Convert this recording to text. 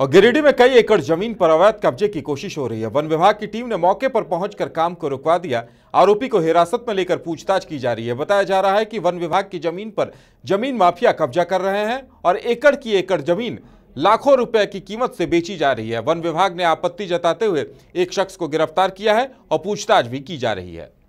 और गिरिडीह में कई एकड़ जमीन पर अवैध कब्जे की कोशिश हो रही है वन विभाग की टीम ने मौके पर पहुंचकर काम को रुकवा दिया आरोपी को हिरासत में लेकर पूछताछ की जा रही है बताया जा रहा है कि वन विभाग की जमीन पर जमीन माफिया कब्जा कर रहे हैं और एकड़ की एकड़ जमीन लाखों रुपए की कीमत से बेची जा रही है वन विभाग ने आपत्ति जताते हुए एक शख्स को गिरफ्तार किया है और पूछताछ भी की जा रही है